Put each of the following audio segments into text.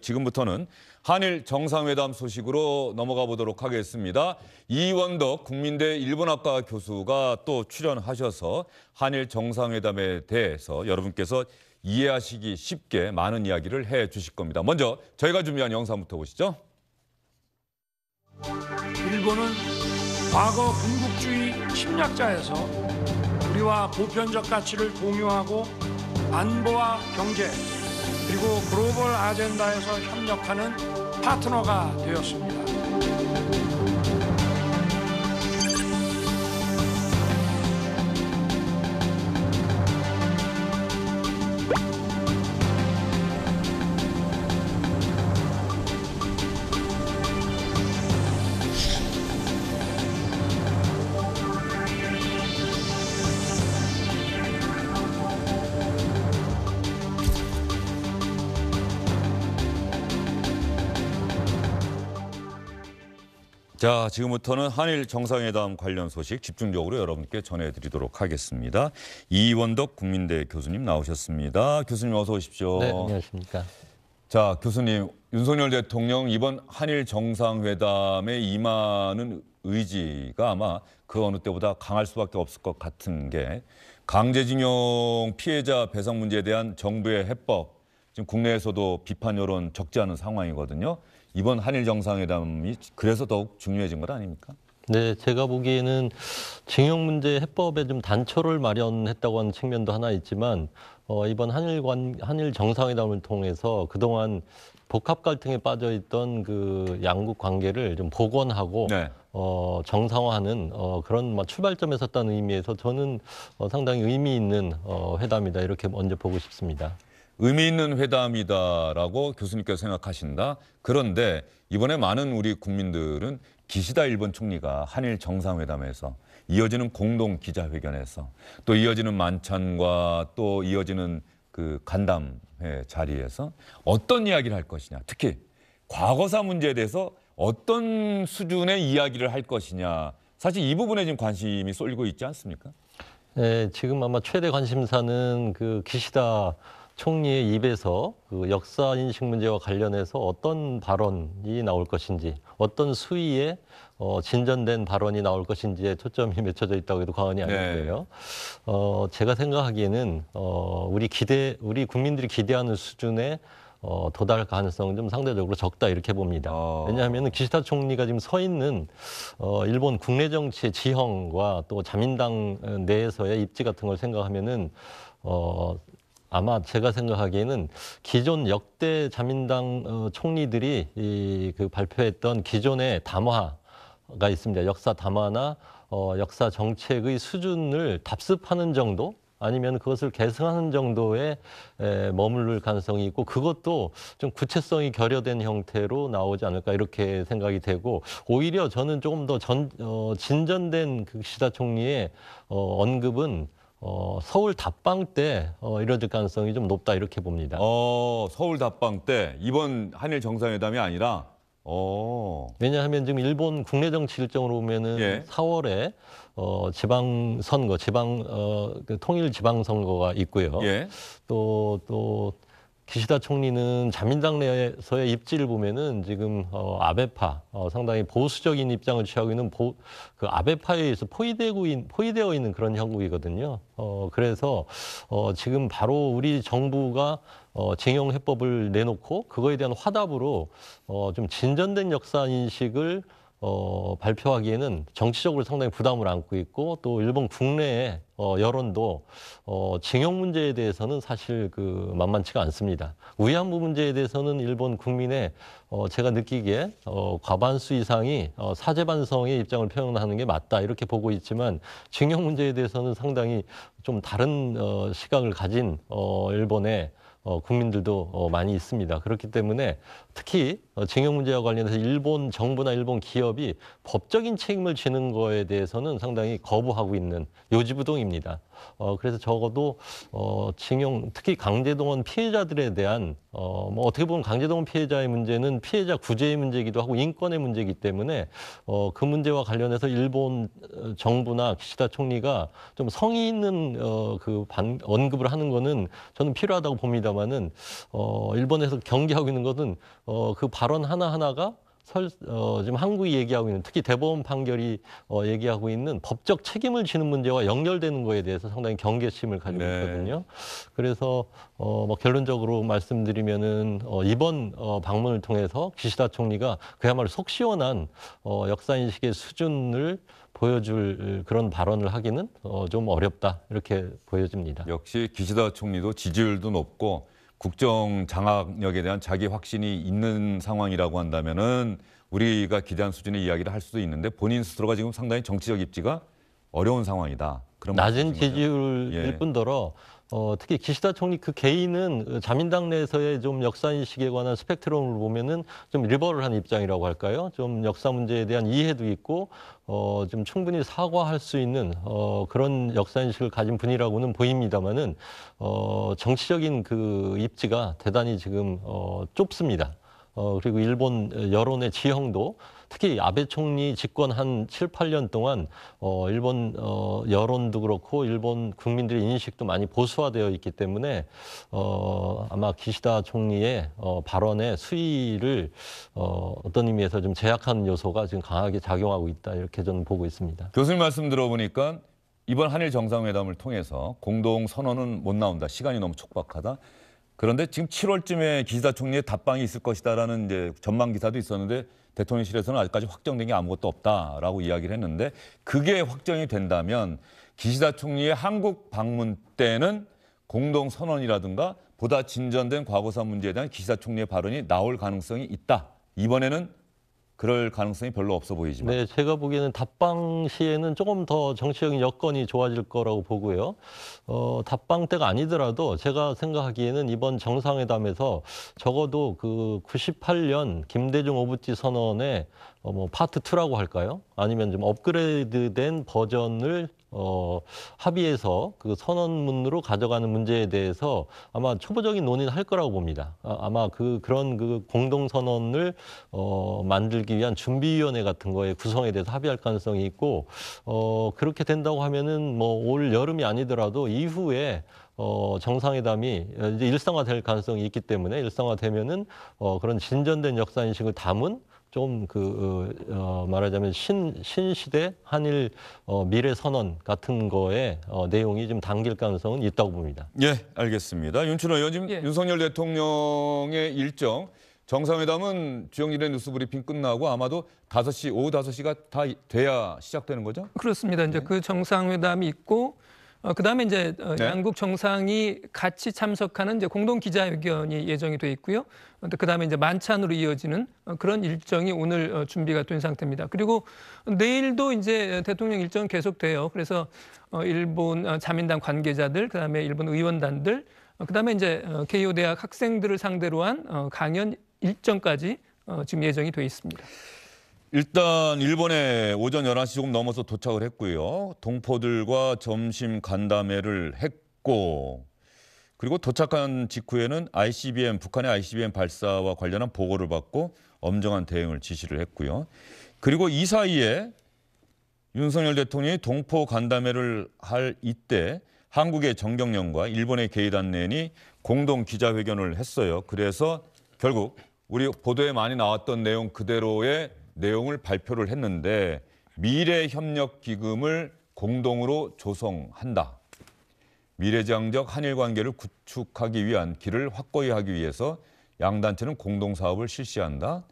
지금부터는 한일 정상회담 소식으로 넘어가 보도록 하겠습니다. 이원덕 국민대 일본학과 교수가 또 출연하셔서 한일 정상회담에 대해서 여러분께서 이해하시기 쉽게 많은 이야기를 해 주실 겁니다. 먼저 저희가 준비한 영상부터 보시죠. 일본은 과거 군국주의 침략자에서 우리와 보편적 가치를 공유하고 안보와 경제, 그리고 글로벌 아젠다에서 협력하는 파트너가 되었습니다. 자, 지금부터는 한일 정상회담 관련 소식 집중적으로 여러분께 전해드리도록 하겠습니다. 이원덕 국민대 교수님 나오셨습니다. 교수님 어서 오십시오. 네, 안녕하십니까. 자, 교수님 윤석열 대통령 이번 한일 정상회담에 임하는 의지가 아마 그 어느 때보다 강할 수밖에 없을 것 같은 게 강제징용 피해자 배상 문제에 대한 정부의 해법 지금 국내에서도 비판 여론 적지 않은 상황이거든요. 이번 한일 정상회담이 그래서 더욱 중요해진 것 아닙니까? 네, 제가 보기에는 징용 문제 해법에 좀 단초를 마련했다고 하는 측면도 하나 있지만 어, 이번 한일 관 한일 정상회담을 통해서 그동안 복합 갈등에 빠져 있던 그 양국 관계를 좀 복원하고 네. 어, 정상화하는 어, 그런 막 뭐 출발점에 섰다는 의미에서 저는 어, 상당히 의미 있는 어, 회담이다 이렇게 먼저 보고 싶습니다. 의미 있는 회담이다라고 교수님께서 생각하신다. 그런데 이번에 많은 우리 국민들은 기시다 일본 총리가 한일 정상회담에서 이어지는 공동 기자회견에서 또 이어지는 만찬과 또 이어지는 그 간담회 자리에서 어떤 이야기를 할 것이냐. 특히 과거사 문제에 대해서 어떤 수준의 이야기를 할 것이냐. 사실 이 부분에 지금 관심이 쏠리고 있지 않습니까? 네, 지금 아마 최대 관심사는 그 기시다 총리의 입에서 그 역사 인식 문제와 관련해서 어떤 발언이 나올 것인지, 어떤 수위에 어, 진전된 발언이 나올 것인지에 초점이 맺혀져 있다고 해도 과언이 네. 아니고요. 네. 어, 제가 생각하기에는 어, 우리 기대, 우리 국민들이 기대하는 수준의 어, 도달 가능성은 좀 상대적으로 적다 이렇게 봅니다. 아. 왜냐하면 기시다 총리가 지금 서 있는 어, 일본 국내 정치의 지형과 또 자민당 내에서의 입지 같은 걸 생각하면은 어, 아마 제가 생각하기에는 기존 역대 자민당 어, 총리들이 이 그 발표했던 기존의 담화가 있습니다. 역사 담화나 어, 역사 정책의 수준을 답습하는 정도 아니면 그것을 계승하는 정도에 머무를 가능성이 있고 그것도 좀 구체성이 결여된 형태로 나오지 않을까 이렇게 생각이 되고 오히려 저는 조금 더 전, 어, 진전된 그 시다 총리의 어, 언급은 어, 서울 답방 때 어, 이뤄질 가능성이 좀 높다 이렇게 봅니다. 어, 서울 답방 때 이번 한일 정상회담이 아니라 오. 어. 왜냐하면 지금 일본 국내 정치 일정으로 보면은 예. 4월에 어, 지방 선거, 지방 어, 그 통일 지방 선거가 있고요. 또또 예. 또 기시다 총리는 자민당 내에서의 입지를 보면은 지금 어, 아베파 어, 상당히 보수적인 입장을 취하고 있는 보, 그 아베파에 의해서 포위되고 있, 포위되어 있는 그런 형국이거든요. 어, 그래서 어, 지금 바로 우리 정부가 어, 징용 해법을 내놓고 그거에 대한 화답으로 어, 좀 진전된 역사 인식을 어, 발표하기에는 정치적으로 상당히 부담을 안고 있고 또 일본 국내의 어, 여론도 어, 징역 문제에 대해서는 사실 그 만만치가 않습니다. 위안부 문제에 대해서는 일본 국민의 어, 제가 느끼기에 어, 과반수 이상이 어, 사죄 반성의 입장을 표현하는 게 맞다 이렇게 보고 있지만 징역 문제에 대해서는 상당히 좀 다른 어, 시각을 가진 어, 일본의 어, 국민들도 어, 많이 있습니다. 그렇기 때문에 특히 어, 징역 문제와 관련해서 일본 정부나 일본 기업이 법적인 책임을 지는 거에 대해서는 상당히 거부하고 있는 요지부동입니다. 어, 그래서 적어도 어, 징용, 특히 강제동원 피해자들에 대한 어, 뭐 어떻게 보면 강제동원 피해자의 문제는 피해자 구제의 문제이기도 하고 인권의 문제이기 때문에 어, 그 문제와 관련해서 일본 정부나 기시다 총리가 좀 성의 있는 어, 그 반, 언급을 하는 거는 저는 필요하다고 봅니다만은 어, 일본에서 경계하고 있는 것은 어, 그 발언 하나 하나가 설, 어, 지금 한국이 얘기하고 있는 특히 대법원 판결이 어, 얘기하고 있는 법적 책임을 지는 문제와 연결되는 거에 대해서 상당히 경계심을 가지고 네. 있거든요. 그래서 어, 뭐 결론적으로 말씀드리면은 어, 이번 어, 방문을 통해서 기시다 총리가 그야말로 속 시원한 어, 역사 인식의 수준을 보여줄 그런 발언을 하기는 어, 좀 어렵다 이렇게 보여집니다. 역시 기시다 총리도 지지율도 높고 국정 장악력에 대한 자기 확신이 있는 상황이라고 한다면은 우리가 기대한 수준의 이야기를 할 수도 있는데 본인 스스로가 지금 상당히 정치적 입지가 어려운 상황이다. 그런 낮은 지지율일 예. 뿐더러 어, 특히 기시다 총리 그 개인은 자민당 내에서의 좀 역사 인식에 관한 스펙트럼을 보면은 좀리버벌한 입장이라고 할까요? 좀 역사 문제에 대한 이해도 있고 어, 좀 충분히 사과할 수 있는 어, 그런 역사 인식을 가진 분이라고는 보입니다만은 어, 정치적인 그 입지가 대단히 지금 어, 좁습니다. 어, 그리고 일본 여론의 지형도 특히 아베 총리 집권 한 7, 8년 동안 어, 일본 어, 여론도 그렇고 일본 국민들의 인식도 많이 보수화되어 있기 때문에 어, 아마 기시다 총리의 어, 발언의 수위를 어, 어떤 의미에서 좀 제약하는 요소가 지금 강하게 작용하고 있다 이렇게 저는 보고 있습니다. 교수님 말씀 들어보니까 이번 한일 정상회담을 통해서 공동 선언은 못 나온다. 시간이 너무 촉박하다. 그런데 지금 7월쯤에 기시다 총리의 답방이 있을 것이다라는 이제 전망 기사도 있었는데 대통령실에서는 아직까지 확정된 게 아무것도 없다라고 이야기를 했는데 그게 확정이 된다면 기시다 총리의 한국 방문 때는 공동 선언이라든가 보다 진전된 과거사 문제에 대한 기시다 총리의 발언이 나올 가능성이 있다. 이번에는 그럴 가능성이 별로 없어 보이지만. 네, 제가 보기에는 답방 시에는 조금 더 정치적인 여건이 좋아질 거라고 보고요. 어, 답방 때가 아니더라도 제가 생각하기에는 이번 정상회담에서 적어도 그 98년 김대중 오부티 선언의 어, 뭐 파트 2라고 할까요? 아니면 좀 업그레이드된 버전을 어, 합의해서 그 선언문으로 가져가는 문제에 대해서 아마 초보적인 논의를 할 거라고 봅니다. 아, 아 마그 그런 그 공동 선언을 어, 만들기 위한 준비위원회 같은 거에 구성에 대해서 합의할 가능성이 있고 어, 그렇게 된다고 하면은 뭐 올 여름이 아니더라도 이후에 어, 정상회담이 이제 일상화될 가능성이 있기 때문에 일상화되면은 어, 그런 진전된 역사인식을 담은 좀그 어, 어, 말하자면 신 신시대 한일 어, 미래 선언 같은 거에 어, 내용이 좀 담길 가능성은 있다고 봅니다. 예, 알겠습니다. 윤춘호 의원 지 예. 윤석열 대통령의 일정 정상회담은 주영일의 뉴스 브리핑 끝나고 아마도 5시 오후 5시가 다 돼야 시작되는 거죠? 그렇습니다. 이제 네. 그 정상회담이 있고 어, 그다음에 이제 어, 네. 양국 정상이 같이 참석하는 이제 공동 기자회견이 예정이 돼 있고요. 어, 그다음에 이제 만찬으로 이어지는 어, 그런 일정이 오늘 어, 준비가 된 상태입니다. 그리고 내일도 이제 대통령 일정 계속돼요. 그래서 어, 일본 어, 자민당 관계자들, 그다음에 일본 의원단들, 어, 그다음에 이제 어, KO 대학 학생들을 상대로 한 어, 강연 일정까지 어, 지금 예정이 돼 있습니다. 일단 일본에 오전 11시 조금 넘어서 도착을 했고요. 동포들과 점심 간담회를 했고 그리고 도착한 직후에는 ICBM 북한의 ICBM 발사와 관련한 보고를 받고 엄정한 대응을 지시를 했고요. 그리고 이 사이에 윤석열 대통령이 동포 간담회를 할 이때 한국의 정경련과 일본의 게이단내이 공동 기자회견을 했어요. 그래서 결국 우리 보도에 많이 나왔던 내용 그대로의 내용을 발표를 했는데 미래협력기금을 공동으로 조성한다. 미래지향적 한일 관계를 구축하기 위한 길을 확고히 하기 위해서 양단체는 공동사업을 실시한다.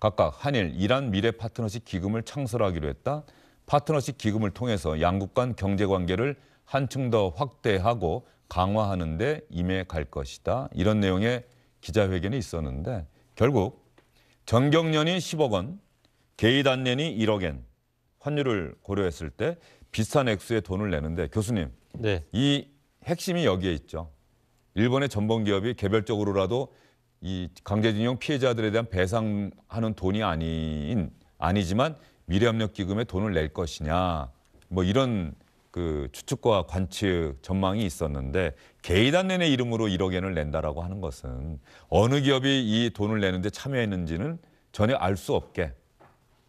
각각 한일, 이란 미래 파트너십 기금을 창설하기로 했다. 파트너십 기금을 통해서 양국 간 경제관계를 한층 더 확대하고 강화하는 데 임해갈 것이다. 이런 내용의 기자회견이 있었는데 결국 전경련이 10억 원, 개인 단년이 1억엔 환율을 고려했을 때 비슷한 액수의 돈을 내는데 교수님 네. 이 핵심이 여기에 있죠. 일본의 전범 기업이 개별적으로라도 이 강제징용 피해자들에 대한 배상하는 돈이 아닌 아니지만 미래협력 기금에 돈을 낼 것이냐 뭐 이런 그 추측과 관측 전망이 있었는데 개이단내의 이름으로 1억 엔을 낸다라고 하는 것은 어느 기업이 이 돈을 내는데 참여했는지는 전혀 알 수 없게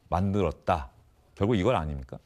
만들었다. 결국 이건 아닙니까?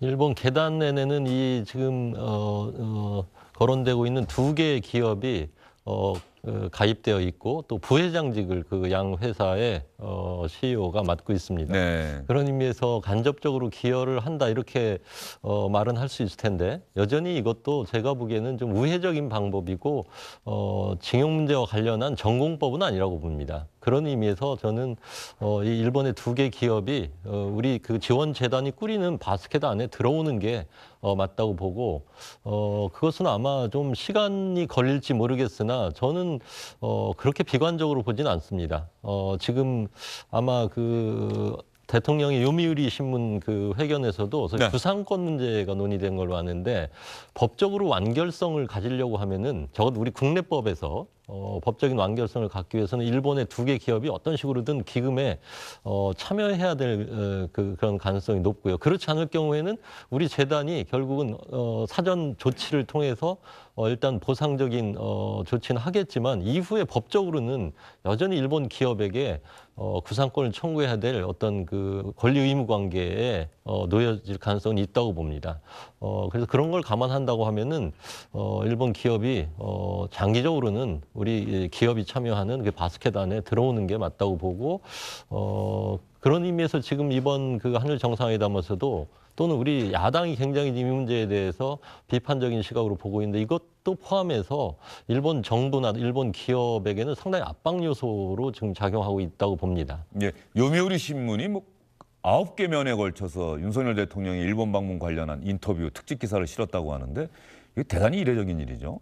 일본 계단 내내는 이 지금 어, 어, 거론되고 있는 두 개의 기업이 어, 어, 가입되어 있고 또 부회장직을 그 양 회사의 어, CEO가 맡고 있습니다. 네. 그런 의미에서 간접적으로 기여를 한다 이렇게 어, 말은 할 수 있을 텐데 여전히 이것도 제가 보기에는 좀 우회적인 방법이고 어, 징용 문제와 관련한 전공법은 아니라고 봅니다. 그런 의미에서 저는 어, 이 일본의 두 개 기업이 어, 우리 그 지원 재단이 꾸리는 바스켓 안에 들어오는 게 어, 맞다고 보고 어, 그것은 아마 좀 시간이 걸릴지 모르겠으나 저는 어, 그렇게 비관적으로 보지는 않습니다. 어, 지금 아마 그대통령의 요미우리 신문 그 회견에서도 네. 주상권 문제가 논의된 걸로 아는데 법적으로 완결성을 가지려고 하면은 적어도 우리 국내법에서 어, 법적인 완결성을 갖기 위해서는 일본의 두 개 기업이 어떤 식으로든 기금에 어, 참여해야 될 어, 그, 그런 가능성이 높고요. 그렇지 않을 경우에는 우리 재단이 결국은 어, 사전 조치를 통해서 어, 일단 보상적인 어, 조치는 하겠지만 이후에 법적으로는 여전히 일본 기업에게 어, 구상권을 청구해야 될 어떤 그 권리 의무 관계에 어, 놓여질 가능성이 있다고 봅니다. 어, 그래서 그런 걸 감안한다고 하면은 어, 일본 기업이 어, 장기적으로는 우리 예, 기업이 참여하는 그 바스켓 안에 들어오는 게 맞다고 보고 어, 그런 의미에서 지금 이번 그 한일 정상회담에서도 또는 우리 야당이 굉장히 이 문제에 대해서 비판적인 시각으로 보고 있는데 이것도 포함해서 일본 정부나 일본 기업에게는 상당히 압박 요소로 지금 작용하고 있다고 봅니다. 예, 요미우리 신문이 뭐 아홉 개 면에 걸쳐서 윤석열 대통령이 일본 방문 관련한 인터뷰 특집 기사를 실었다고 하는데 이게 대단히 이례적인 일이죠.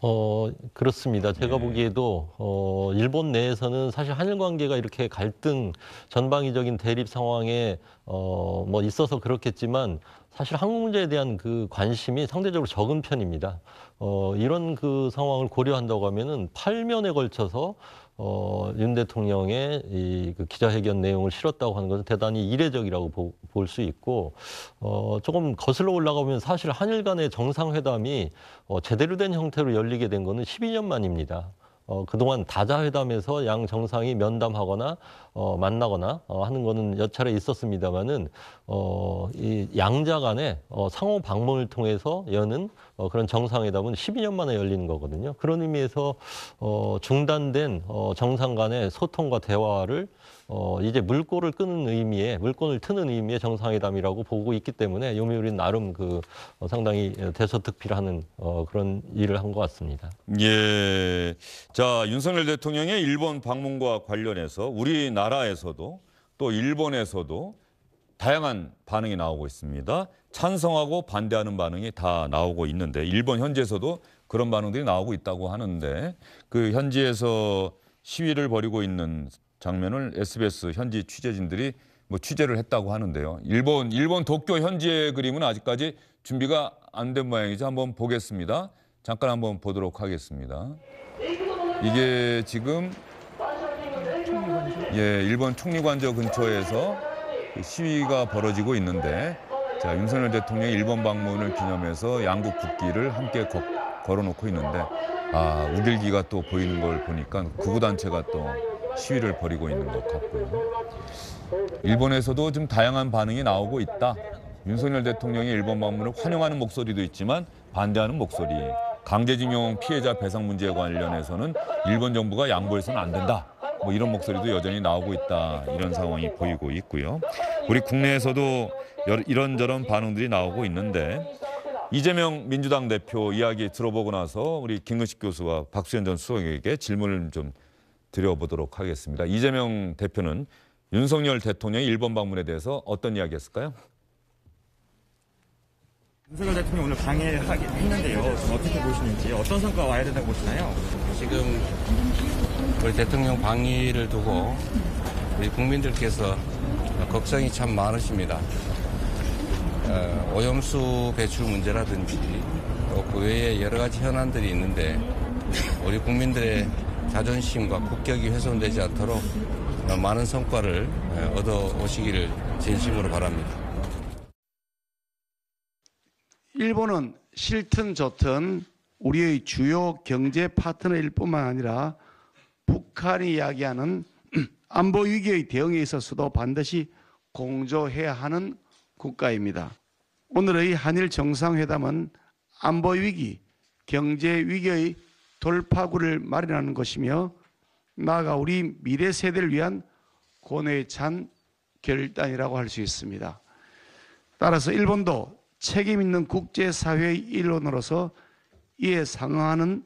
어 그렇습니다. 제가 네. 보기에도 어 일본 내에서는 사실 한일 관계가 이렇게 갈등 전방위적인 대립 상황에 어 뭐 있어서 그렇겠지만 사실 한국 문제에 대한 그 관심이 상대적으로 적은 편입니다. 어 이런 그 상황을 고려한다고 하면은 팔면에 걸쳐서 어, 윤 대통령의 이그 기자회견 내용을 실었다고 하는 것은 대단히 이례적이라고 볼 수 있고 어, 조금 거슬러 올라가면 보 사실 한일 간의 정상회담이 어, 제대로 된 형태로 열리게 된 것은 12년 만입니다. 어, 그동안 다자회담에서 양 정상이 면담하거나 어, 만나거나 어, 하는 거는 여차례 있었습니다만은 어, 이 양자 간의 어, 상호 방문을 통해서 여는 어, 그런 정상회담은 12년 만에 열리는 거거든요. 그런 의미에서 어, 중단된 어, 정상 간의 소통과 대화를 어, 이제 물꼬를 끄는 의미에 물꼬를 트는 의미의 정상회담이라고 보고 있기 때문에 요미우리 나름 그 어, 상당히 대서특필하는 어, 그런 일을 한 것 같습니다. 예, 자 윤석열 대통령의 일본 방문과 관련해서 우리나라에서도 또 일본에서도 다양한 반응이 나오고 있습니다. 찬성하고 반대하는 반응이 다 나오고 있는데 일본 현지에서도 그런 반응들이 나오고 있다고 하는데 그 현지에서 시위를 벌이고 있는 장면을 SBS 현지 취재진들이 뭐 취재를 했다고 하는데요. 일본 일본 도쿄 현지의 그림은 아직까지 준비가 안 된 모양이죠. 한번 보겠습니다. 잠깐 한번 보도록 하겠습니다. 이게 지금 예, 일본 총리관저 근처에서 그 시위가 벌어지고 있는데 자, 윤석열 대통령이 일본 방문을 기념해서 양국 국기를 함께 거, 걸어놓고 있는데 아, 우길기가 또 보이는 걸 보니까 구구단체가 또 시위를 벌이고 있는 것 같고요. 일본에서도 지금 다양한 반응이 나오고 있다. 윤석열 대통령이 일본 방문을 환영하는 목소리도 있지만 반대하는 목소리. 강제징용 피해자 배상 문제에 관련해서는 일본 정부가 양보해서는 안 된다. 뭐 이런 목소리도 여전히 나오고 있다. 이런 상황이 보이고 있고요. 우리 국내에서도 이런저런 반응들이 나오고 있는데 이재명 민주당 대표 이야기 들어보고 나서 우리 김근식 교수와 박수현 전 수석에게 질문을 좀 드려보도록 하겠습니다. 이재명 대표는 윤석열 대통령의 일본 방문에 대해서 어떤 이야기했을까요? 윤석열 대통령 오늘 방해 하긴 했는데요. 어떻게 보시는지 어떤 성과 와야 된다고 보시나요? 지금 우리 대통령 방위를 두고 우리 국민들께서 걱정이 참 많으십니다. 어, 오염수 배출 문제라든지 또 그 외에 여러 가지 현안들이 있는데 우리 국민들의 자존심과 국격이 훼손되지 않도록 많은 성과를 예, 얻어 오시기를 진심으로 바랍니다. 일본은 싫든 좋든 우리의 주요 경제 파트너일 뿐만 아니라 북한이 이야기하는 안보 위기의 대응에 있어서도 반드시 공조해야 하는 국가입니다. 오늘의 한일 정상회담은 안보 위기, 경제 위기의 돌파구를 마련하는 것이며 나아가 우리 미래 세대를 위한 고뇌에 찬 결단이라고 할 수 있습니다. 따라서 일본도 책임 있는 국제사회의 일원으로서 이에 상응하는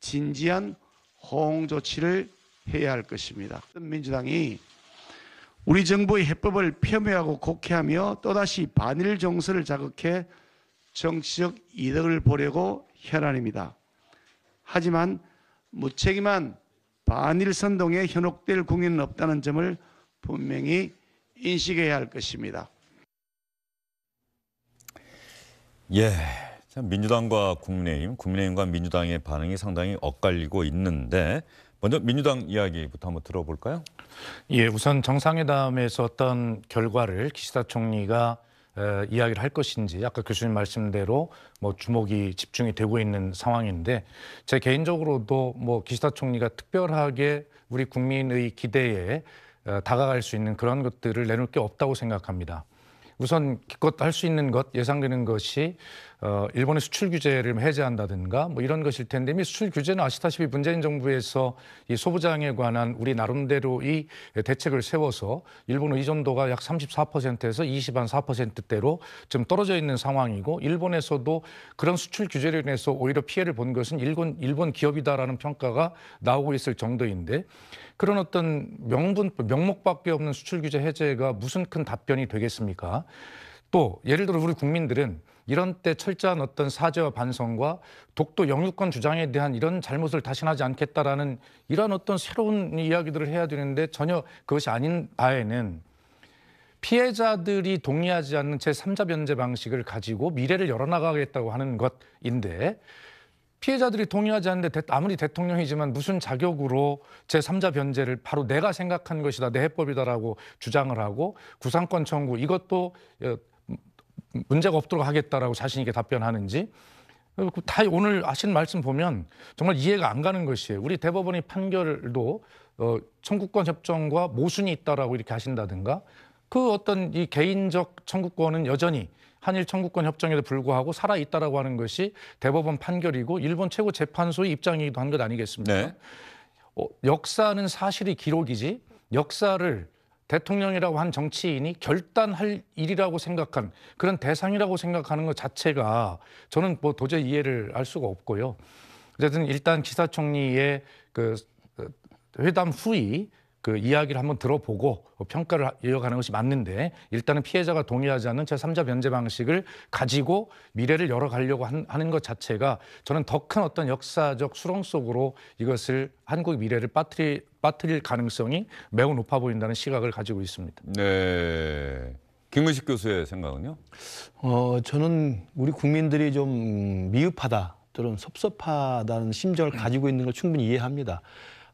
진지한 호응 조치를 해야 할 것입니다. 민주당이 우리 정부의 해법을 폄훼하고 곡해하며 또다시 반일 정서를 자극해 정치적 이득을 보려고 현안입니다. 하지만 무책임한 반일선동에 현혹될 국민은 없다는 점을 분명히 인식해야 할 것입니다. 예, 참 민주당과 국민의힘, 국민의힘과 민주당의 반응이 상당히 엇갈리고 있는데 먼저 민주당 이야기부터 한번 들어볼까요? 예, 우선 정상회담에서 어떤 결과를 기시다 총리가 이야기를 할 것인지 아까 교수님 말씀대로 뭐 주목이 집중이 되고 있는 상황인데 제 개인적으로도 뭐 기시다 총리가 특별하게 우리 국민의 기대에 에, 다가갈 수 있는 그런 것들을 내놓을 게 없다고 생각합니다. 우선 기껏 할 수 있는 것 예상되는 것이 어, 일본의 수출 규제를 해제한다든가 뭐 이런 것일 텐데 이미 수출 규제는 아시다시피 문재인 정부에서 이 소부장에 관한 우리 나름대로 이 대책을 세워서 일본 의존도가 약 34%에서 20한 4%대로 좀 떨어져 있는 상황이고 일본에서도 그런 수출 규제로 인해서 오히려 피해를 본 것은 일본 일본 기업이다라는 평가가 나오고 있을 정도인데 그런 어떤 명분 명목밖에 없는 수출 규제 해제가 무슨 큰 답변이 되겠습니까? 또 예를 들어 우리 국민들은 이런 때 철저한 어떤 사죄와 반성과 독도 영유권 주장에 대한 이런 잘못을 다시 하지 않겠다라는 이런 어떤 새로운 이야기들을 해야 되는데 전혀 그것이 아닌 바에는 피해자들이 동의하지 않는 제3자 변제 방식을 가지고 미래를 열어나가겠다고 하는 것인데 피해자들이 동의하지 않는데 아무리 대통령이지만 무슨 자격으로 제3자 변제를 바로 내가 생각한 것이다 내 해법이다라고 주장을 하고 구상권 청구 이것도 어, 문제가 없도록 하겠다라고 자신 있게 답변하는지 다 오늘 하신 말씀 보면 정말 이해가 안 가는 것이에요. 우리 대법원의 판결도 어, 청구권 협정과 모순이 있다라고 이렇게 하신다든가 그 어떤 이 개인적 청구권은 여전히 한일 청구권 협정에도 불구하고 살아 있다라고 하는 것이 대법원 판결이고 일본 최고 재판소의 입장이기도 한 것 아니겠습니까? 네. 어, 역사는 사실이 기록이지 역사를 대통령이라고 한 정치인이 결단할 일이라고 생각한 그런 대상이라고 생각하는 것 자체가 저는 뭐 도저히 이해를 할 수가 없고요. 어쨌든 일단 기사총리의 그 어, 회담 후이 그 이야기를 한번 들어보고 평가를 이어가는 것이 맞는데 일단은 피해자가 동의하지 않는 제3자 변제 방식을 가지고 미래를 열어가려고 하는 것 자체가 저는 더 큰 어떤 역사적 수렁 속으로 이것을 한국 미래를 빠뜨리, 빠뜨릴 가능성이 매우 높아 보인다는 시각을 가지고 있습니다. 네. 김근식 교수의 생각은요? 어, 저는 우리 국민들이 좀 미흡하다 또는 섭섭하다는 심정을 가지고 있는 걸 충분히 이해합니다.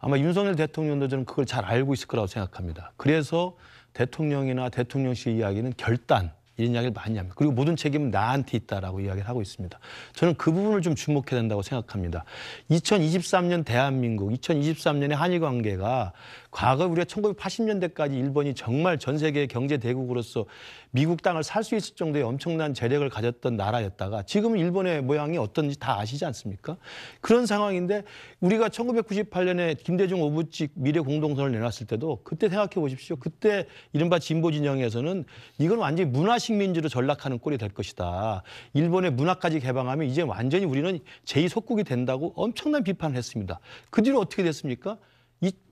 아마 윤석열 대통령도 저는 그걸 잘 알고 있을 거라고 생각합니다. 그래서 대통령이나 대통령실 이야기는 결단 이런 이야기를 많이 합니다. 그리고 모든 책임은 나한테 있다라고 이야기를 하고 있습니다. 저는 그 부분을 좀 주목해야 된다고 생각합니다. 2023년 대한민국, 2023년의 한일 관계가 과거 우리가 1980년대까지 일본이 정말 전 세계 경제 대국으로서 미국 땅을 살 수 있을 정도의 엄청난 재력을 가졌던 나라였다가 지금 일본의 모양이 어떤지 다 아시지 않습니까? 그런 상황인데 우리가 1998년에 김대중 오부직 미래 공동선을 내놨을 때도 그때 생각해 보십시오. 그때 이른바 진보 진영에서는 이건 완전히 문화 식민지로 전락하는 꼴이 될 것이다. 일본의 문화까지 개방하면 이제 완전히 우리는 제2속국이 된다고 엄청난 비판을 했습니다. 그 뒤로 어떻게 됐습니까?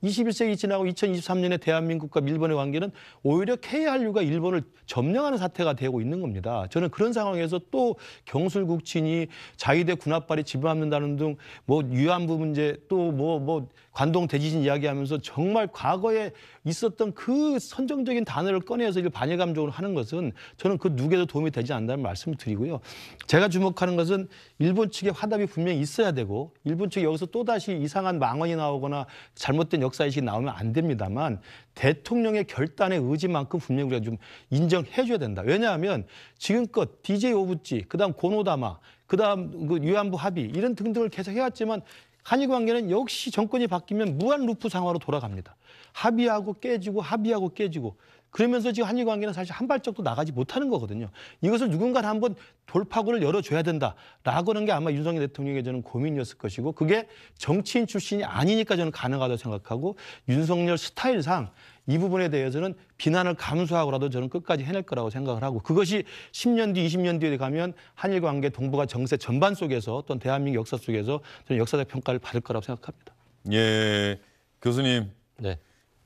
21세기 지나고 2023년에 대한민국과 일본의 관계는 오히려 k 한류가 일본을 점령하는 사태가 되고 있는 겁니다. 저는 그런 상황에서 또 경술국친이 자위대 군합발이 집어삼는다는 등 뭐유안부 문제 또 뭐뭐 뭐 관동 대지진 이야기하면서 정말 과거에 있었던 그 선정적인 단어를 꺼내서 이 반일 감정으로 하는 것은 저는 그 누구에도 도움이 되지 않는다는 말씀을 드리고요. 제가 주목하는 것은 일본 측의 화답이 분명히 있어야 되고 일본 측이 여기서 또다시 이상한 망언이 나오거나 잘못 잘못된 역사의식이 나오면 안 됩니다만 대통령의 결단의 의지만큼 분명히 우리가 좀 인정해줘야 된다. 왜냐하면 지금껏 DJ 오부찌, 그다음 고노다마, 그다음 그 위안부 합의 이런 등등을 계속 해왔지만 한일 관계는 역시 정권이 바뀌면 무한 루프 상황으로 돌아갑니다. 합의하고 깨지고 합의하고 깨지고 그러면서 지금 한일 관계는 사실 한 발짝도 나가지 못하는 거거든요. 이것을 누군가 한번 돌파구를 열어줘야 된다라고 하는 게 아마 윤석열 대통령의 저는 고민이었을 것이고 그게 정치인 출신이 아니니까 저는 가능하다고 생각하고 윤석열 스타일상 이 부분에 대해서는 비난을 감수하고라도 저는 끝까지 해낼 거라고 생각을 하고 그것이 10년 뒤, 20년 뒤에 가면 한일 관계 동북아 정세 전반 속에서 또떤 대한민국 역사 속에서 저는 역사적 평가를 받을 거라고 생각합니다. 예, 교수님. 네.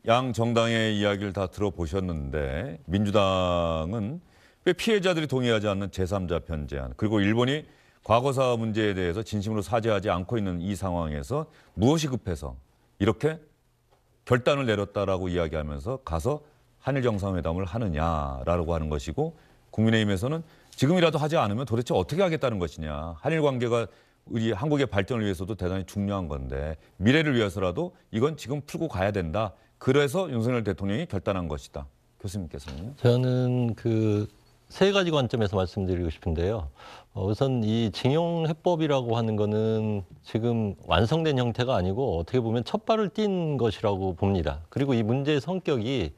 양 정당의 이야기를 다 들어보셨는데 민주당은 왜 피해자들이 동의하지 않는 제3자 편제안 그리고 일본이 과거사 문제에 대해서 진심으로 사죄하지 않고 있는 이 상황에서 무엇이 급해서 이렇게 결단을 내렸다라고 이야기하면서 가서 한일 정상회담을 하느냐라고 하는 것이고 국민의힘에서는 지금이라도 하지 않으면 도대체 어떻게 하겠다는 것이냐 한일 관계가 우리 한국의 발전을 위해서도 대단히 중요한 건데 미래를 위해서라도 이건 지금 풀고 가야 된다 그래서 윤석열 대통령이 결단한 것이다. 교수님께서는요? 저는 그 세 가지 관점에서 말씀드리고 싶은데요. 어, 우선 이 징용 해법이라고 하는 거는 지금 완성된 형태가 아니고 어떻게 보면 첫 발을 뗀 것이라고 봅니다. 그리고 이 문제의 성격이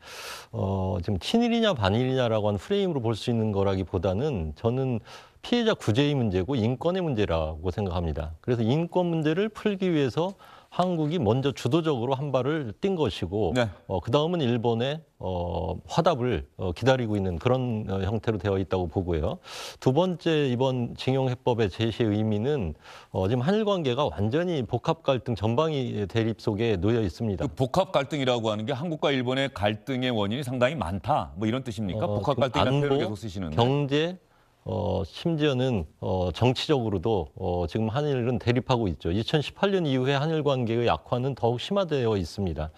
어, 지금 친일이냐 반일이냐라고 하는 프레임으로 볼 수 있는 거라기보다는 저는 피해자 구제의 문제고 인권의 문제라고 생각합니다. 그래서 인권 문제를 풀기 위해서 한국이 먼저 주도적으로 한 발을 뛴 것이고 네. 어, 그 다음은 일본의 어, 화답을 어, 기다리고 있는 그런 어, 형태로 되어 있다고 보고요. 두 번째 이번 징용해법의 제시의 의미는 어, 지금 한일 관계가 완전히 복합 갈등 전방위 대립 속에 놓여 있습니다. 그 복합 갈등이라고 하는 게 한국과 일본의 갈등의 원인이 상당히 많다. 뭐 이런 뜻입니까? 어, 복합 갈등이라는 표현을 계속 쓰시는데. 경제, 어, 심지어는 어, 정치적으로도 어, 지금 한일은 대립하고 있죠. 2018년 이후에 한일 관계의 약화는 더욱 심화되어 있습니다.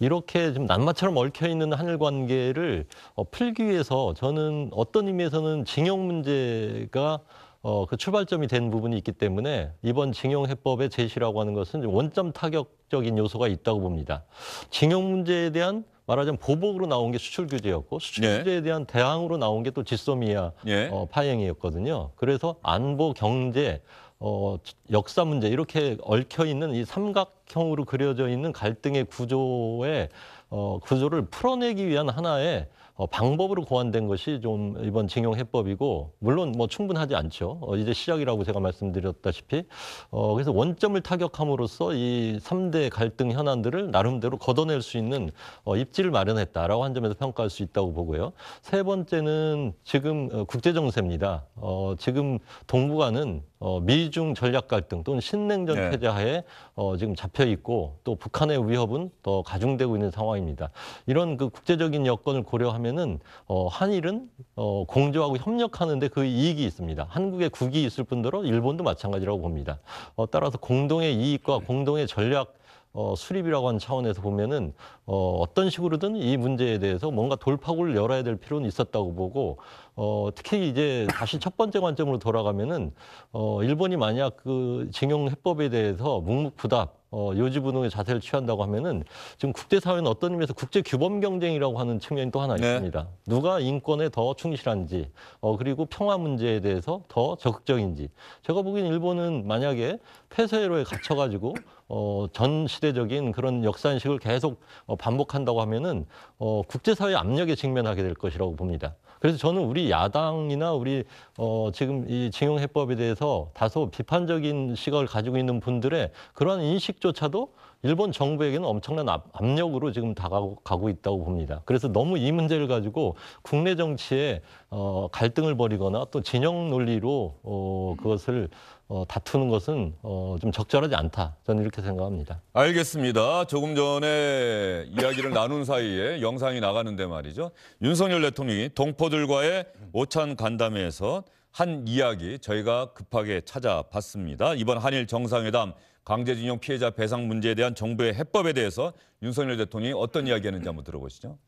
이렇게 좀 난마처럼 얽혀 있는 한일 관계를 어, 풀기 위해서 저는 어떤 의미에서는 징용 문제가 어, 그 출발점이 된 부분이 있기 때문에 이번 징용 해법의 제시라고 하는 것은 원점 타격적인 요소가 있다고 봅니다. 징용 문제에 대한 말하자면 보복으로 나온 게 수출 규제였고 수출 예. 규제에 네. 대한 대항으로 나온 게 또 지소미아 예. 어, 파행이었거든요. 그래서 안보, 경제, 어, 역사 문제 이렇게 얽혀 있는 이 삼각형으로 그려져 있는 갈등의 구조에 어, 구조를 풀어내기 위한 하나의 어, 방법으로 고안된 것이 좀 이번 징용 해법이고 물론 뭐 충분하지 않죠. 어, 이제 시작이라고 제가 말씀드렸다시피 어, 그래서 원점을 타격함으로써 이삼대 갈등 현안들을 나름대로 걷어낼 수 있는 어, 입지를 마련했다라고 한 점에서 평가할 수 있다고 보고요. 세 번째는 지금 어, 국제 정세입니다. 어, 지금 동북아는 어, 미중 전략 갈등 또는 신냉전 네. 태자에 어, 지금 잡혀 있고 또 북한의 위협은 더 가중되고 있는 상황입니다. 이런 그 국제적인 여건을 고려하면은 어, 한일은 어, 공조하고 협력하는데 그 이익이 있습니다. 한국의 국이 있을 뿐더러 일본도 마찬가지라고 봅니다. 어, 따라서 공동의 이익과 공동의 전략 어, 수립이라고 하는 차원에서 보면은 어, 어떤 식으로든 이 문제에 대해서 뭔가 돌파구를 열어야 될 필요는 있었다고 보고 어, 특히 이제 다시 첫 번째 관점으로 돌아가면은 어, 일본이 만약 그 징용 해법에 대해서 묵묵부답 어, 요지부동의 자세를 취한다고 하면은 지금 국제사회는 어떤 의미에서 국제 규범 경쟁이라고 하는 측면이 또 하나 네. 있습니다. 누가 인권에 더 충실한지, 어, 그리고 평화 문제에 대해서 더 적극적인지. 제가 보기엔 일본은 만약에 폐쇄로에 갇혀가지고 어, 전 시대적인 그런 역사인식을 계속 어, 반복한다고 하면은 어, 국제사회 압력에 직면하게 될 것이라고 봅니다. 그래서 저는 우리 야당이나 우리 어 지금 이 징용 해법에 대해서 다소 비판적인 시각을 가지고 있는 분들의 그러한 인식조차도 일본 정부에게는 엄청난 압력으로 지금 다가고 가 있다고 봅니다. 그래서 너무 이 문제를 가지고 국내 정치에 어, 갈등을 벌이거나 또 진영 논리로 어, 그것을 어, 다투는 것은 어, 좀 적절하지 않다. 저는 이렇게 생각합니다. 알겠습니다. 조금 전에 이야기를 나눈 사이에 영상이 나가는데 말이죠. 윤석열 대통령이 동포들과의 오찬 간담회에서 한 이야기 저희가 급하게 찾아봤습니다. 이번 한일 정상회담 강제징용 피해자 배상 문제에 대한 정부의 해법에 대해서 윤석열 대통령이 어떤 이야기하는지 한번 들어보시죠.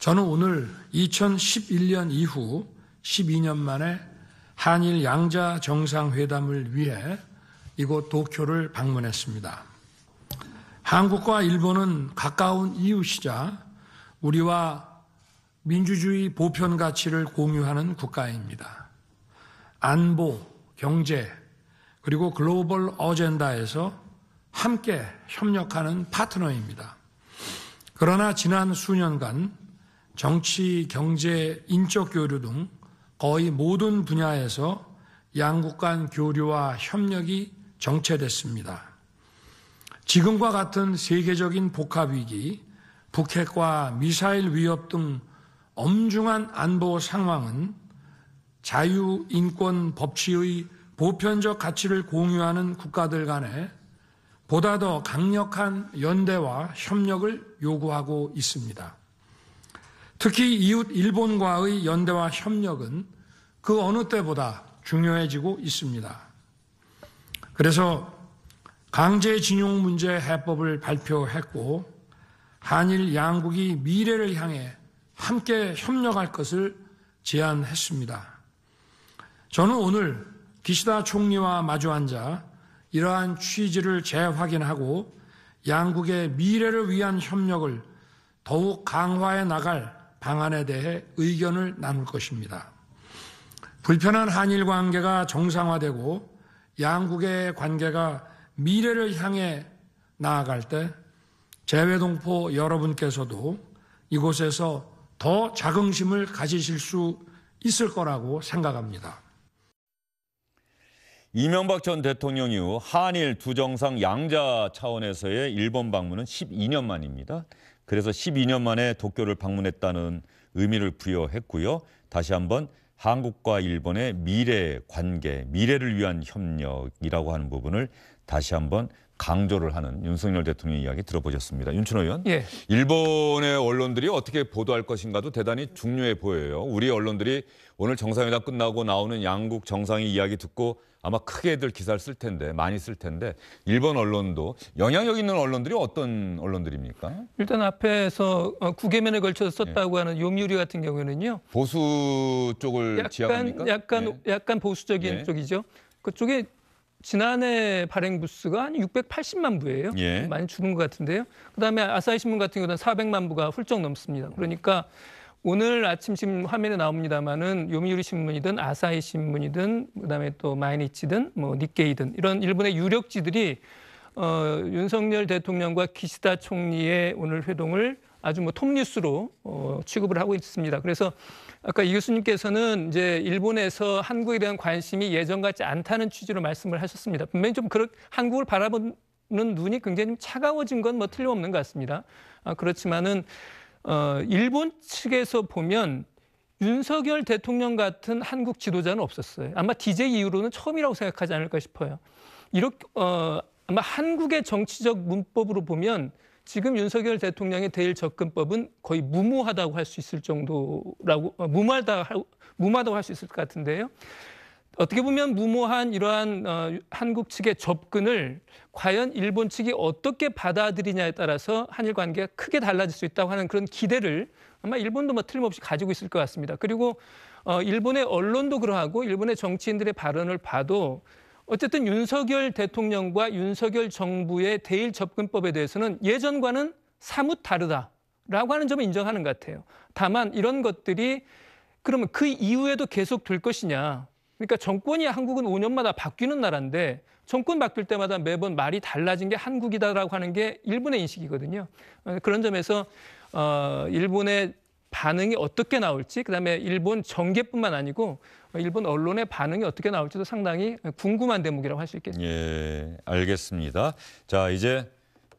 저는 오늘 2011년 이후 12년 만에 한일 양자 정상회담을 위해 이곳 도쿄를 방문했습니다. 한국과 일본은 가까운 이웃이자 우리와 민주주의 보편 가치를 공유하는 국가입니다. 안보, 경제, 그리고 글로벌 어젠다에서 함께 협력하는 파트너입니다. 그러나 지난 수년간 정치, 경제, 인적 교류 등 거의 모든 분야에서 양국 간 교류와 협력이 정체됐습니다. 지금과 같은 세계적인 복합위기, 북핵과 미사일 위협 등 엄중한 안보 상황은 자유, 인권, 법치의 보편적 가치를 공유하는 국가들 간에 보다 더 강력한 연대와 협력을 요구하고 있습니다. 특히 이웃 일본과의 연대와 협력은 그 어느 때보다 중요해지고 있습니다. 그래서 강제징용 문제 해법을 발표했고 한일 양국이 미래를 향해 함께 협력할 것을 제안했습니다. 저는 오늘 기시다 총리와 마주앉아 이러한 취지를 재확인하고 양국의 미래를 위한 협력을 더욱 강화해 나갈 방안에 대해 의견을 나눌 것입니다. 불편한 한일 관계가 정상화되고 양국의 관계가 미래를 향해 나아갈 때 재외동포 여러분께서도 이곳에서 더 자긍심을 가지실 수 있을 거라고 생각합니다. 이명박 전 대통령 이후 한일 두 정상 양자 차원에서의 일본 방문은 12년 만입니다. 그래서 12년 만에 도쿄를 방문했다는 의미를 부여했고요. 다시 한번 한국과 일본의 미래 관계, 미래를 위한 협력이라고 하는 부분을 다시 한번 강조를 하는 윤석열 대통령 이야기 들어보셨습니다. 윤춘호 의원, 예. 일본의 언론들이 어떻게 보도할 것인가도 대단히 중요해 보여요. 우리 언론들이 오늘 정상회담 끝나고 나오는 양국 정상의 이야기 듣고 아마 크게들 기사를 쓸 텐데 많이 쓸 텐데 일본 언론도 영향력 있는 언론들이 어떤 언론들입니까? 일단 앞에서 어, 국외면에 걸쳐서 썼다고 예. 하는 요미우리 같은 경우에는요. 보수 쪽을 약간 지향합니까? 약간 예. 약간 보수적인 예. 쪽이죠. 그쪽에 지난해 발행 부수가 한 680만 부예요. 예. 많이 줄은 것 같은데요. 그다음에 아사히 신문 같은 경우는 400만 부가 훌쩍 넘습니다. 그러니까 음. 오늘 아침 지금 화면에 나옵니다만은 요미우리 신문이든 아사히 신문이든 그다음에 또 마이니치든 뭐 니케이든 이런 일본의 유력지들이 어, 윤석열 대통령과 기시다 총리의 오늘 회동을 아주 뭐 톱뉴스로 어, 취급을 하고 있습니다. 그래서 아까 이 교수님께서는 이제 일본에서 한국에 대한 관심이 예전 같지 않다는 취지로 말씀을 하셨습니다. 분명히 좀그렇 한국을 바라보는 눈이 굉장히 차가워진 건 뭐 틀림없는 것 같습니다. 아, 그렇지만은 어, 일본 측에서 보면 윤석열 대통령 같은 한국 지도자는 없었어요. 아마 DJ 이후로는 처음이라고 생각하지 않을까 싶어요. 이렇게 어, 아마 한국의 정치적 문법으로 보면 지금 윤석열 대통령의 대일 접근법은 거의 무모하다고 할 수 있을 정도라고 어, 무모하다 무모하다고 할수 있을 것 같은데요. 어떻게 보면 무모한 이러한 어, 한국 측의 접근을 과연 일본 측이 어떻게 받아들이냐에 따라서 한일 관계가 크게 달라질 수 있다고 하는 그런 기대를 아마 일본도 뭐 틀림없이 가지고 있을 것 같습니다. 그리고 어, 일본의 언론도 그러하고 일본의 정치인들의 발언을 봐도 어쨌든 윤석열 대통령과 윤석열 정부의 대일 접근법에 대해서는 예전과는 사뭇 다르다라고 하는 점을 인정하는 것 같아요. 다만 이런 것들이 그러면 그 이후에도 계속 될 것이냐 그러니까 정권이 한국은 5년마다 바뀌는 나라인데 정권 바뀔 때마다 매번 말이 달라진 게 한국이다라고 하는 게 일본의 인식이거든요. 어, 그런 점에서 어 일본의 반응이 어떻게 나올지 그다음에 일본 정계뿐만 아니고 어, 일본 언론의 반응이 어떻게 나올지도 상당히 궁금한 대목이라고 할 수있겠습니 예, 알겠습니다. 자, 이제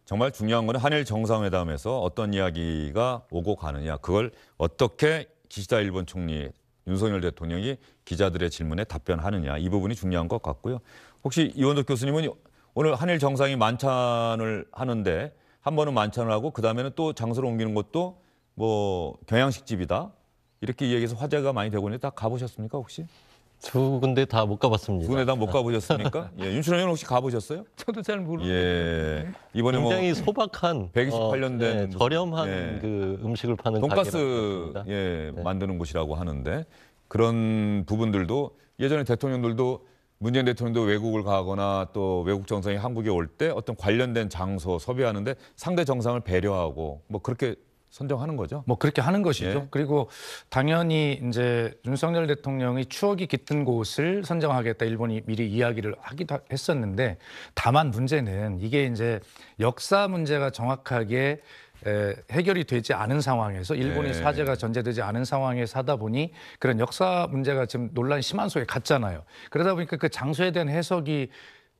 정말 중요한 건 한일 정상회담에서 어떤 이야기가 오고 가느냐 그걸 어떻게 기시다 일본 총리 윤석열 대통령이 기자들의 질문에 답변하느냐 이 부분이 중요한 것 같고요. 혹시 이원덕 교수님은 오늘 한일 정상이 만찬을 하는데 한 번은 만찬을 하고 그 다음에는 또 장소를 옮기는 것도 뭐 경양식 집이다 이렇게 이야기해서 화제가 많이 되고 있는데 다 가보셨습니까 혹시? 두 군데 다 못 가봤습니다. 군에 다못 가보셨습니까? 예, 윤춘호 의 혹시 가보셨어요? 저도 잘모르는 예, 이번에 뭐 굉장히 소박한 128년 된 예, 저렴한 예. 그 음식을 파는 돈가스 가게 예, 네. 만드는 곳이라고 하는데 그런 부분들도 예전에 대통령들도 문재인 대통령도 외국을 가거나 또 외국 정상이 한국에 올 때 어떤 관련된 장소 섭외하는데 상대 정상을 배려하고 뭐 그렇게 선정하는 거죠. 뭐 그렇게 하는 것이죠. 예. 그리고 당연히 이제 윤석열 대통령이 추억이 깃든 곳을 선정하겠다 일본이 미리 이야기를 하기도 했었는데 다만 문제는 이게 이제 역사 문제가 정확하게 에, 해결이 되지 않은 상황에서 일본의 예. 사죄가 전제되지 않은 상황에서 하다 보니 그런 역사 문제가 지금 논란이 심한 속에 갔잖아요. 그러다 보니까 그 장소에 대한 해석이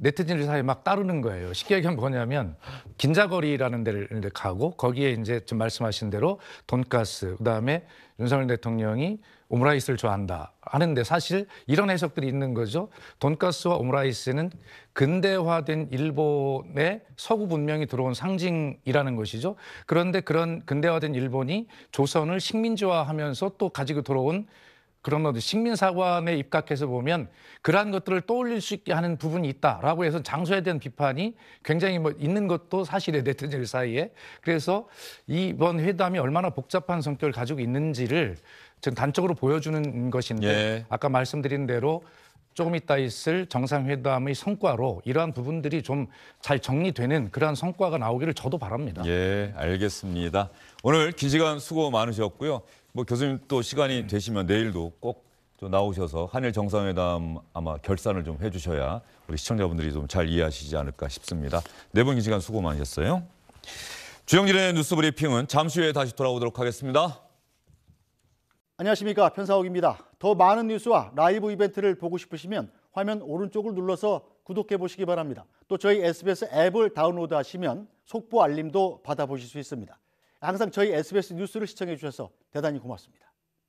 네티즌들 사이에 막 따르는 거예요. 쉽게 얘기하면 뭐냐면 긴자거리라는 데를 가고 거기에 이제 지 말씀하신 대로 돈가스 그다음에 윤석열 대통령이 오므라이스를 좋아한다 하는데 사실 이런 해석들이 있는 거죠. 돈가스와 오므라이스는 근대화된 일본의 서구 문명이 들어온 상징이라는 것이죠. 그런데 그런 근대화된 일본이 조선을 식민지화하면서 또 가지고 들어온 그런 것들 식민사관에 입각해서 보면 그러한 것들을 떠올릴 수 있게 하는 부분이 있다라고 해서 장소에 대한 비판이 굉장히 뭐 있는 것도 사실에 이 대통령 사이에 그래서 이번 회담이 얼마나 복잡한 성격을 가지고 있는지를 지금 단적으로 보여주는 것인데 예. 아까 말씀드린 대로 조금 있다 있을 정상회담의 성과로 이러한 부분들이 좀 잘 정리되는 그러한 성과가 나오기를 저도 바랍니다. 예, 알겠습니다. 오늘 긴 시간 수고 많으셨고요. 뭐 교수님 또 시간이 되시면 내일도 꼭 나오셔서 한일 정상회담 아마 결산을 좀 해주셔야 우리 시청자분들이 좀 잘 이해하시지 않을까 싶습니다. 네분이 시간 수고 많으셨어요. 주영진의 뉴스 브리핑은 잠시 후에 다시 돌아오도록 하겠습니다. 안녕하십니까 편사옥입니다. 더 많은 뉴스와 라이브 이벤트를 보고 싶으시면 화면 오른쪽을 눌러서 구독해 보시기 바랍니다. 또 저희 SBS 앱을 다운로드하시면 속보 알림도 받아보실 수 있습니다. 항상 저희 SBS 뉴스를 시청해 주셔서 대단히 고맙습니다.